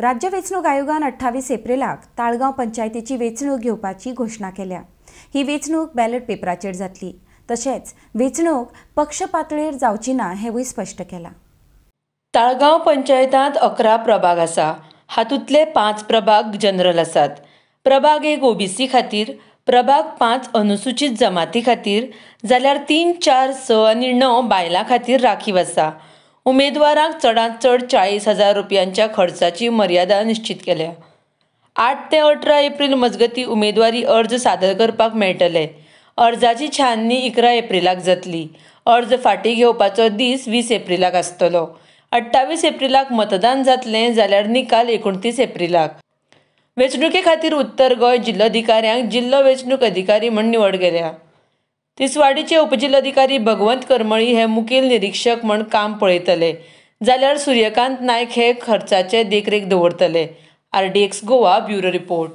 राज्य वेचणूक आयोगान अठ्ठावीस एप्रिलाक ताळगाव पंचायतीची वेचणूक घेवपाची घोषणा केल्या ही वेचणूक बॅलेट पेपराचेर जातली तशेंच वेचणूक पक्ष पातळेर जावची ना हेंवूय स्पश्ट केला ताळगाव पंचायतांत अकरा प्रभाग आसा हातूंतले पांच प्रभाग जनरल आसात प्रभाग एक ओबीसी खातीर प्रभाग पांच अनुसूचित जमाती खातीर जाल्यार तीन चार स आनी णव बायलां खातीर राखीव आसा उमेदवारांक चडांत चड चाळीस हजार रुपयांच्या खर्चाची मर्यादा निश्चित केल्या आठ ते अठरा एप्रिल मजगती उमेदवारी अर्ज सादर करपाक मेळटले अर्जाची छाननी इकरा एप्रिलाक जातली अर्ज फाटी घेवपाचो दीस वीस एप्रिलाक आसतलो अठ्ठावीस एप्रिलाक मतदान जातलें जाल्यार निकाल एकुणतीस एप्रिलाक वेंचणुके खातीर उत्तर गोंय जिल्लोधिकाऱ्यांक जिल्लो वेंचणूक अधिकारी म्हूण निवड केल्या तिसवाडीचे उपजिल्हाधिकारी भगवंत करमळी हे मुखेल निरीक्षक म्हण काम पळयतले जाल्यार सूर्यकांत नायक हे खर्चाचे देखरेख दवरतले R D X Goa bureau report